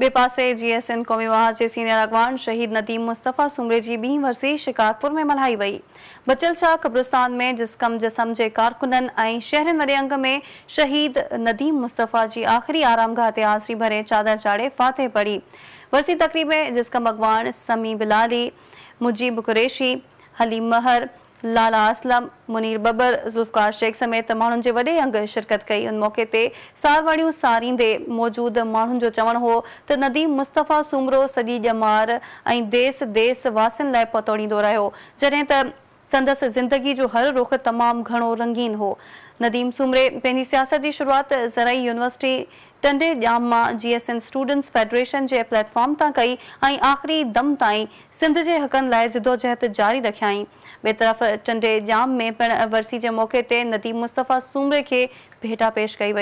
बे बेपासे जीएसएन कौमी वहाज के सीनियर अगवान शहीद नदीम मुस्तफ़ा सुमरे की ॿी वर्षी शिकारपुर में मल्हाई वही बचल शाह कब्रिस्तान में जिसकम जिसम के कारकुन शहर शहरनि अंग में शहीद नदीम मुस्तफ़ा की आख़िरी आरामगाह ते आसरी भरे चादर चाड़े फातह पड़ी वरसी तकरीब में जिसकम अगवान समी बिलाली मुजीब कुरेशी हलीम महर लाला असलम मुनीर बबर ज़ुल्फकार शेख समेत माण्हुनि जे वॾे अंग शिरकत कई उन मौक़े ते सावाणियूं सारींदे मौजूद माण्हुनि जो चवण हो त नदीम मुस्तफा सुमरो सदी जमार ऐं देस देस वासियुनि लाइ पहुतोड़ींदो रहियो जॾहिं त संदसि ज़िंदगी जो हर रुख तमामु घणो रंगीन हो नदीम सुमरे पंहिंजी सियासत जी शुरूआत ज़रई यूनिवर्सिटी टंडे जाम मां जी स्टूडेंट्स फेडरेशन जे प्लेटफॉर्म तां कई ऐं आख़िरी दम ताईं सिंध जे हक़नि लाइ जिदोजहद जारी रखियाईं ॿिए तरफ़ टंडे जाम में पिणु वरसी जे मौक़े ते नदी मुस्तफा सूमरे खे भेटा पेश कई वई